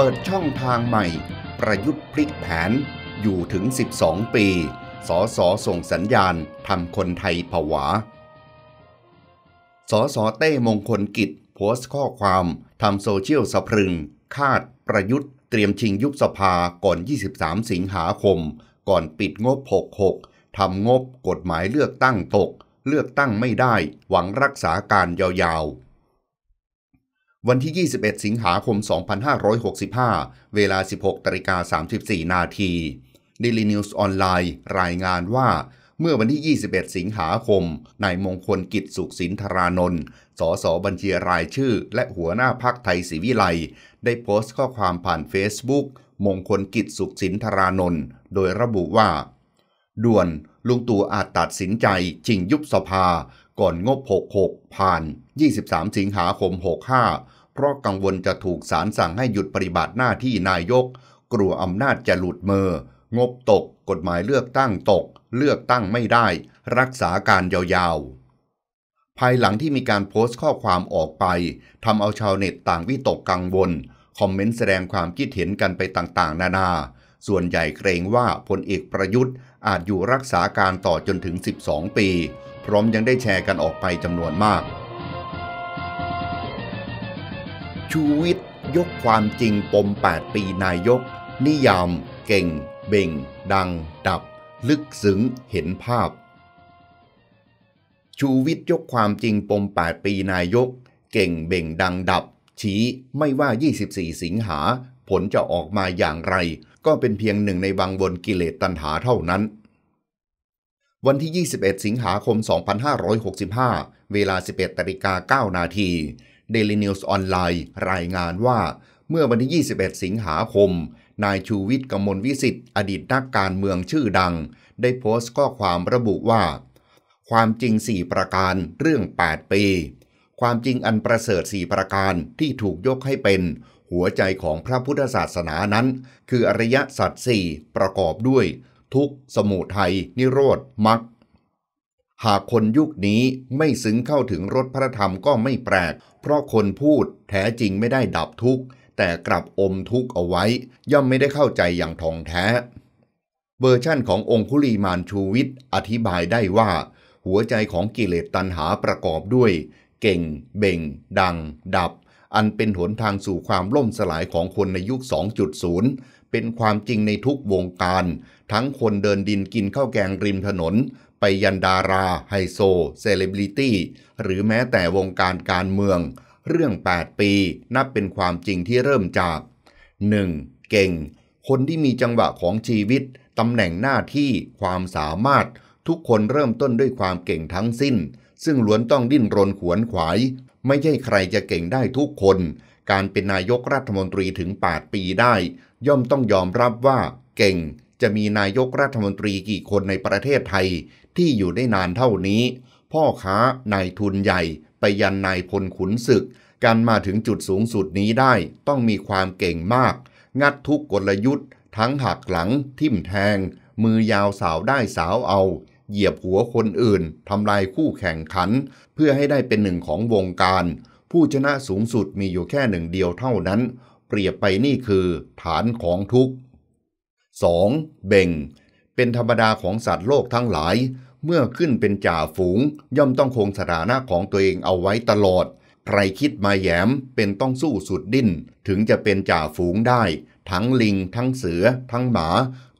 เปิดช่องทางใหม่ ประยุทธ์พลิกแผน อยู่ถึง 12 ปี สสส่งสัญญาณทำคนไทยผวา สสเต้มงคลกิจโพสต์ข้อความทำโซเชียลสะพรึง คาดประยุทธ์เตรียมชิงยุบสภาก่อน 23 สิงหาคม ก่อนปิดงบ 66 ทำงบกฎหมายเลือกตั้งตก เลือกตั้งไม่ได้หวังรักษาการยาวๆวันที่ 21 สิงหาคม 2565 เวลา 16 ตริกา34 นาทีดิลินิวส์ออนไลน์ รายงานว่า เมื่อวันที่ 21 สิงหาคมนายมงคลกิจสุขสินธารนนท์ สสบัญชีรายชื่อ และหัวหน้าพักไทยศรีวิไลได้โพสต์ข้อความผ่านเฟซบุ๊กมงคลกิจสุขสินธารนนท์ โดยระบุว่า ด่วน ลุงตู่อาจตัดสินใจชิงยุบสภา ก่อนงบ 66ผ่าน 23 สิงหาคม65เพราะกังวลจะถูกศาลสั่งให้หยุดปฏิบัติหน้าที่นายก กลัวอำนาจจะหลุดมือ งบตก กฎหมายเลือกตั้งตก เลือกตั้งไม่ได้ รักษาการยาวๆ ภายหลังที่มีการโพสต์ข้อความออกไปทำเอาชาวเน็ตต่างวิตกกังวล คอมเมนต์แสดงความคิดเห็นกันไปต่างๆ นานา ส่วนใหญ่เกรงว่าพลเอกประยุทธ์อาจอยู่รักษาการต่อจนถึง 12 ปี พร้อมยังได้แชร์กันออกไปจำนวนมากชูวิทย์ยกความจริงปม 8 ปีนายก นิยาม เก่ง เบ่ง ดัง ดับ ลึกซึ้ง เห็นภาพชูวิทย์ยกความจริงปม 8 ปีนายก เก่งเบ่งดังดับ ชี้ไม่ว่า 24 สิงหา ผลจะออกมาอย่างไร ก็เป็นเพียงหนึ่งในวังวนกิเลสตัณหาเท่านั้น วันที่ 21 สิงหาคม 2565 เวลา 11 ตริกา9นาที Daily News ออนไลน์รายงานว่า เมื่อวันที่ 21 สิงหาคม นายชูวิทย์กมลวิสิทธิ์อดีตนักการเมืองชื่อดัง ได้โพสต์ข้อความระบุว่า ความจริง 4 ประการเรื่อง 8 ปี ความจริงอันประเสริฐ 4 ประการที่ถูกยกให้เป็น หัวใจของพระพุทธศาสนานั้น คืออริยสัจสี่ประกอบด้วย ทุกสมุทัยนิโรธมรรคหากคนยุคนี้ไม่ซึ้งเข้าถึงรสพระธรรมก็ไม่แปลก เพราะคนพูด แท้จริงไม่ได้ดับทุกข์ แต่กลับอมทุกข์เอาไว้ ย่อมไม่ได้เข้าใจอย่างท่องแท้เวอร์ชั่นขององคุลีมานชูวิทย์อธิบายได้ว่า หัวใจของกิเลสตัณหาประกอบด้วย เก่ง เบ่ง ดัง ดับ อันเป็นหนทางสู่ความล่มสลายของคนในยุค 2.0เป็นความจริงในทุกวงการ ทั้งคนเดินดินกินข้าวแกงริมถนน ไปยันดาราไฮโซเซเลบริตี้หรือแม้แต่วงการการเมือง เรื่อง 8 ปีนับเป็นความจริงที่เริ่มจาก 1. เก่ง คนที่มีจังหวะของชีวิต ตำแหน่งหน้าที่ความสามารถทุกคนเริ่มต้นด้วยความเก่งทั้งสิ้น ซึ่งล้วนต้องดิ้นรนขวนขวาย ไม่ใช่ใครจะเก่งได้ทุกคนการเป็นนายกรัฐมนตรีถึง 8 ปีได้ ย่อมต้องยอมรับว่า เก่งจะมีนายกรัฐมนตรีกี่คนในประเทศไทยที่อยู่ได้นานเท่านี้ พ่อค้านายทุนใหญ่ ไปยันนายพลขุนศึก การมาถึงจุดสูงสุดนี้ได้ ต้องมีความเก่งมาก งัดทุกกลยุทธ์ทั้งหักหลัง ทิ่มแทง มือยาวสาวได้สาวเอา เหยียบหัวคนอื่นทำลายคู่แข่งขัน เพื่อให้ได้เป็นหนึ่งของวงการผู้ชนะสูงสุดมีอยู่แค่หนึ่งเดียวเท่านั้น เปรียบไปนี่คือ ฐานของทุกข์ 2. เบ่ง เป็นธรรมดาของสัตว์โลกทั้งหลาย เมื่อขึ้นเป็นจ่าฝูง ย่อมต้องคงสถานะของตัวเองเอาไว้ตลอด ใครคิดมาแยมเป็นต้องสู้สุดดิ้นถึงจะเป็นจ่าฝูงได้ ทั้งลิง ทั้งเสือ ทั้งหมา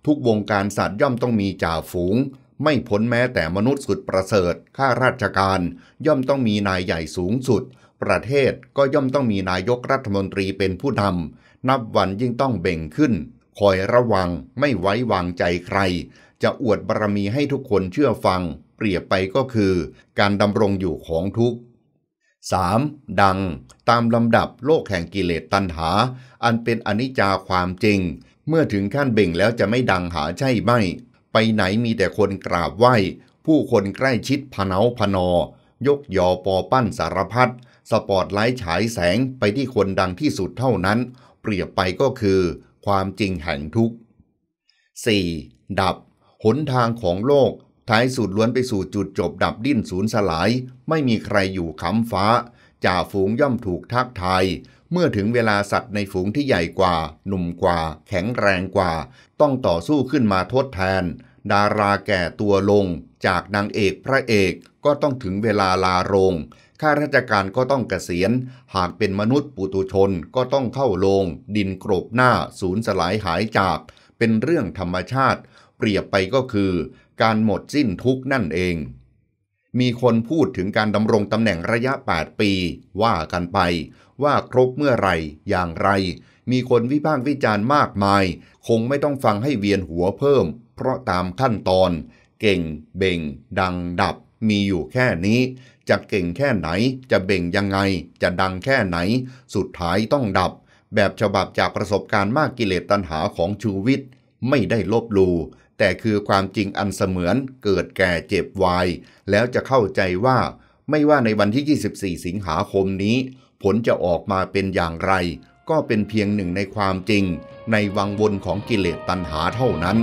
ทุกวงการสัตว์ย่อมต้องมีจ่าฝูง ไม่พ้นแม้แต่มนุษย์สุดประเสริฐข้าราชการย่อมต้องมีนายใหญ่สูงสุดประเทศก็ย่อมต้องมีนายกรัฐมนตรีเป็นผู้นำนับวันยิ่งต้องเบ่งขึ้น คอยระวังไม่ไว้วางใจใคร จะอวดบารมีให้ทุกคนเชื่อฟัง เปรียบไปก็คือการดำรงอยู่ของทุก 3. ดังตามลำดับโลกแห่งกิเลสตัณหา อันเป็นอนิจจาความจริง เมื่อถึงขั้นเบ่งแล้วจะไม่ดังหาใช่ไหม ไปไหนมีแต่คนกราบไหว้ ผู้คนใกล้ชิดพเนาพนอ ยกยอปอปั้นสารพัดสปอตไลท์ฉายแสงไปที่คนดังที่สุดเท่านั้น เปรียบไปก็คือ ความจริงแห่งทุกข์ 4. ดับ หนทางของโลกท้ายสุดล้วนไปสู่จุดจบดับดิ้นสูญสลาย ไม่มีใครอยู่ค้ำฟ้า จ่าฝูงย่อมถูกทักทาย เมื่อถึงเวลาสัตว์ในฝูงที่ใหญ่กว่า หนุ่มกว่า แข็งแรงกว่า ต้องต่อสู้ขึ้นมาทดแทน ดาราแก่ตัวลง จากนางเอกพระเอกก็ต้องถึงเวลาลาโรงข้าราชการก็ต้องเกษียณ หากเป็นมนุษย์ปุตุชนก็ต้องเข้าโลง ดินกรบหน้าสูญสลายหายจาก เป็นเรื่องธรรมชาติ เปรียบไปก็คือการหมดสิ้นทุกนั่นเอง มีคนพูดถึงการดำรงตำแหน่งระยะ 8 ปี ว่ากันไป ว่าครบเมื่อไรอย่างไร มีคนวิพากษ์วิจารณ์มากมาย คงไม่ต้องฟังให้เวียนหัวเพิ่ม เพราะตามขั้นตอน เก่ง เบ่ง ดังดับมีอยู่แค่นี้จะเก่งแค่ไหน จะเบ่งยังไง จะดังแค่ไหน สุดท้ายต้องดับ แบบฉบับจากประสบการณ์มากกิเลสตัณหาของชูวิทย์ไม่ได้ลบลู แต่คือความจริงอันเสมือน เกิดแก่เจ็บวาย แล้วจะเข้าใจว่า ไม่ว่าในวันที่ 24 สิงหาคมนี้ ผลจะออกมาเป็นอย่างไร ก็เป็นเพียงหนึ่งในความจริง ในวังวนของกิเลสตัณหาเท่านั้น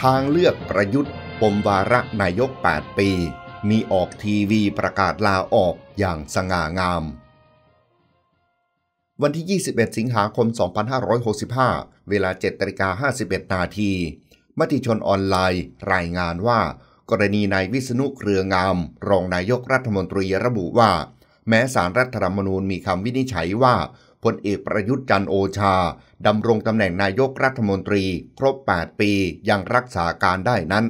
ทางเลือกประยุทธ์ปมวาระนายก 8 ปี มีออกทีวีประกาศลาออกอย่างสง่างาม วันที่ 21 สิงหาคม 2565 เวลา7นาิกา51นาทีมติชนออนไลน์ รายงานว่า กรณีนายวิษณุเครืองาม รองนายกรัฐมนตรีระบุว่า แม้สารรัฐธรรมนูญมีคำวินิจฉัยว่าพลเอกประยุทธ์จันโอชาดำรงตำแหน่งนายกรัฐมนตรีครบ 8 ปี ยังรักษาการได้นั้น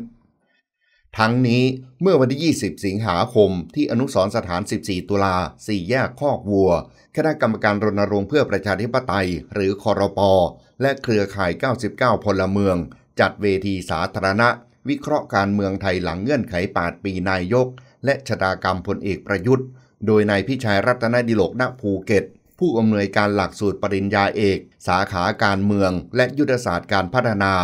ทั้งนี้เมื่อวันที่ 20 สิงหาคม ที่อนุสรสถาน 14 ตุลา 4 แยกคอกวัว คณะกรรมการรณรงค์เพื่อประชาธิปไตย หรือคอรปอและเครือข่าย 99 พลเมือง จัดเวทีสาธารณะ วิเคราะห์การเมืองไทยหลังเงื่อนไข8ปีนายก และชะตากรรมพลเอกประยุทธ์ โดยนายพิชัยรัตนดิโลกณภูเก็ต ผู้อำนวยการหลักสูตรปริญญาเอก สาขาการเมือง และยุทธศาสตร์การพัฒนา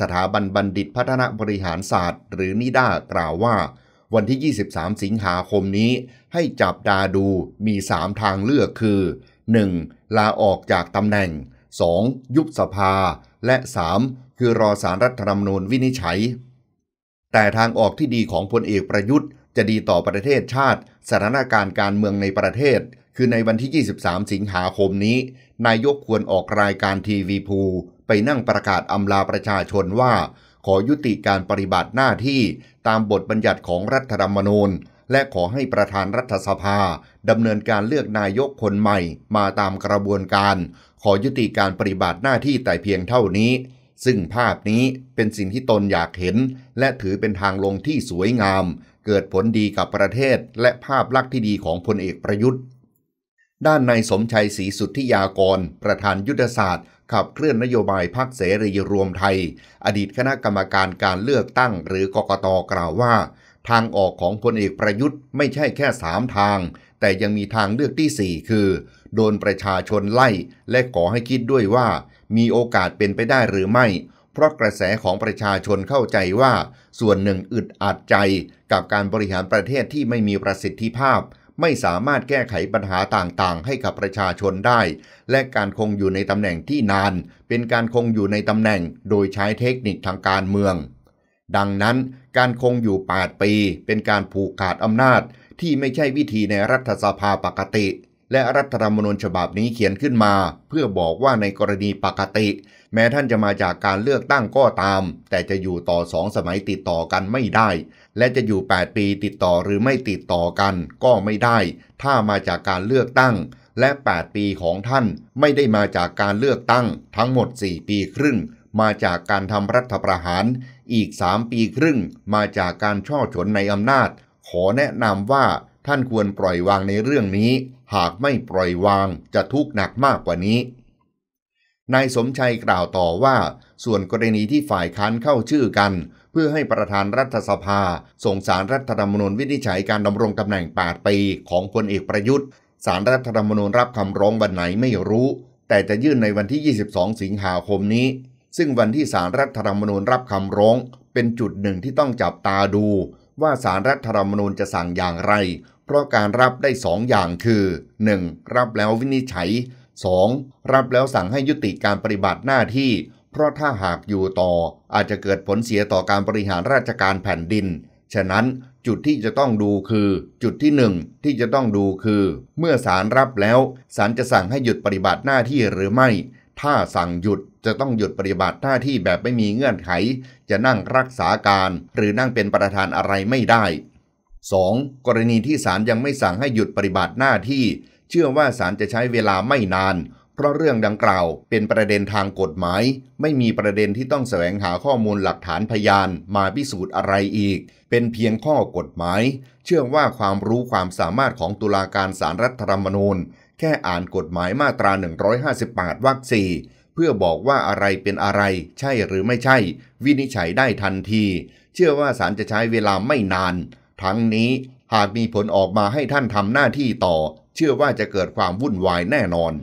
สถาบันบัณฑิตพัฒนาบริหารศาสตร์หรือ นิด้ากล่าวว่า วันที่ 23 สิงหาคมนี้ให้จับตาดูมี 3 ทางเลือกคือ 1. ลาออกจากตำแหน่ง 2. ยุบสภาและ 3. คือรอสารรัฐธรรมนูญวินิจฉัย แต่ทางออกที่ดีของพลเอกประยุทธ์จะดีต่อประเทศชาติ สถานการณ์การเมืองในประเทศ คือในวันที่ 23 สิงหาคมนี้นายกควรออกรายการทีวีภูไปนั่งประกาศอำลาประชาชนว่า ขอยุติการปฏิบัติหน้าที่ตามบทบัญญัติของรัฐธรรมนูญและขอให้ประธานรัฐสภาดำเนินการเลือกนายกคนใหม่มาตามกระบวนการ ขอยุติการปฏิบัติหน้าที่แต่เพียงเท่านี้ ซึ่งภาพนี้เป็นสิ่งที่ตนอยากเห็น และถือเป็นทางลงที่สวยงาม เกิดผลดีกับประเทศและภาพลักษณ์ที่ดีของพลเอกประยุทธ์ ด้านนายสมชัยศรีสุทธิยากร ประธานยุทธศาสตร์ขับเคลื่อนนโยบายพักเสรีรวมไทย อดีตคณะกรรมการการเลือกตั้งหรือกกตกล่าวว่า ทางออกของพลเอกประยุทธ์ไม่ใช่แค่สามทาง แต่ยังมีทางเลือกที่ 4 คือ โดนประชาชนไล่และขอให้คิดด้วยว่ามีโอกาสเป็นไปได้หรือไม่ เพราะกระแสของประชาชนเข้าใจว่า ส่วนหนึ่งอึดอัดใจกับการบริหารประเทศที่ไม่มีประสิทธิภาพไม่สามารถแก้ไขปัญหาต่างๆ ให้กับประชาชนได้ และการคงอยู่ในตำแหน่งที่นาน เป็นการคงอยู่ในตำแหน่งโดยใช้เทคนิคทางการเมือง ดังนั้นการคงอยู่8ปีเป็นการผูกขาดอำนาจ ที่ไม่ใช่วิธีในรัฐสภาปกติ และรัฐธรรมนูญฉบับนี้เขียนขึ้นมา เพื่อบอกว่าในกรณีปกติ แม้ท่านจะมาจากการเลือกตั้งก็ตาม แต่จะอยู่ต่อสองสมัยติดต่อกันไม่ได้และจะอยู่ 8 ปีติดต่อหรือไม่ติดต่อกัน ก็ไม่ได้ ถ้ามาจากการเลือกตั้ง และ 8 ปีของท่านไม่ได้มาจากการเลือกตั้ง ทั้งหมด 4 ปีครึ่ง มาจากการทำรัฐประหาร อีก 3 ปีครึ่ง มาจากการช่อฉนในอำนาจ ขอแนะนำว่า ท่านควรปล่อยวางในเรื่องนี้ หากไม่ปล่อยวางจะทุกข์หนักมากกว่านี้นายสมชัยกล่าวต่อว่าส่วนกรณีที่ฝ่ายค้านเข้าชื่อกัน เพื่อให้ประธานรัฐสภา ส่งสารรัฐธรรมนูญวินิจฉัยการดำรงตำแหน่ง8ปีของพลเอกประยุทธ์สารรัฐธรรมนูญรับคำร้องวันไหนไม่รู้ แต่จะยื่นในวันที่ 22 สิงหาคมนี้ ซึ่งวันที่สารรัฐธรรมนูญรับคำร้องเป็นจุดหนึ่งที่ต้องจับตาดู ว่าสารรัฐธรรมนูญจะสั่งอย่างไร เพราะการรับได้2ออย่างคือ 1. รับแล้ววินิจฉัย 2. รับแล้วสั่งให้ยุติการปฏิบัติหน้าที่เพราะถ้าหากอยู่ต่ออาจจะเกิดผลเสียต่อการบริหารราชการแผ่นดิน ฉะนั้นจุดที่จะต้องดูคือ จุดที่หนึ่งที่จะต้องดูคือ เมื่อศาลรับแล้วศาลจะสั่งให้หยุดปฏิบัติหน้าที่หรือไม่ ถ้าสั่งหยุดจะต้องหยุดปฏิบัติหน้าที่แบบไม่มีเงื่อนไข จะนั่งรักษาการหรือนั่งเป็นประธานอะไรไม่ได้ 2. กรณีที่ศาลยังไม่สั่งให้หยุดปฏิบัติหน้าที่ เชื่อว่าศาลจะใช้เวลาไม่นานเพราะเรื่องดังกล่าวเป็นประเด็นทางกฎหมาย ไม่มีประเด็นที่ต้องแสวงหาข้อมูลหลักฐานพยานมาพิสูจน์อะไรอีก เป็นเพียงข้อกฎหมาย เชื่อว่าความรู้ความสามารถของตุลาการสารรัฐธรรมนูญ แค่อ่านกฎหมายมาตรา 158วรรคสี่เพื่อบอกว่าอะไรเป็นอะไร ใช่หรือไม่ใช่ วินิจฉัยได้ทันที เชื่อว่าศาลจะใช้เวลาไม่นาน ทั้งนี้หากมีผลออกมาให้ท่านทำหน้าที่ต่อ เชื่อว่าจะเกิดความวุ่นวายแน่นอน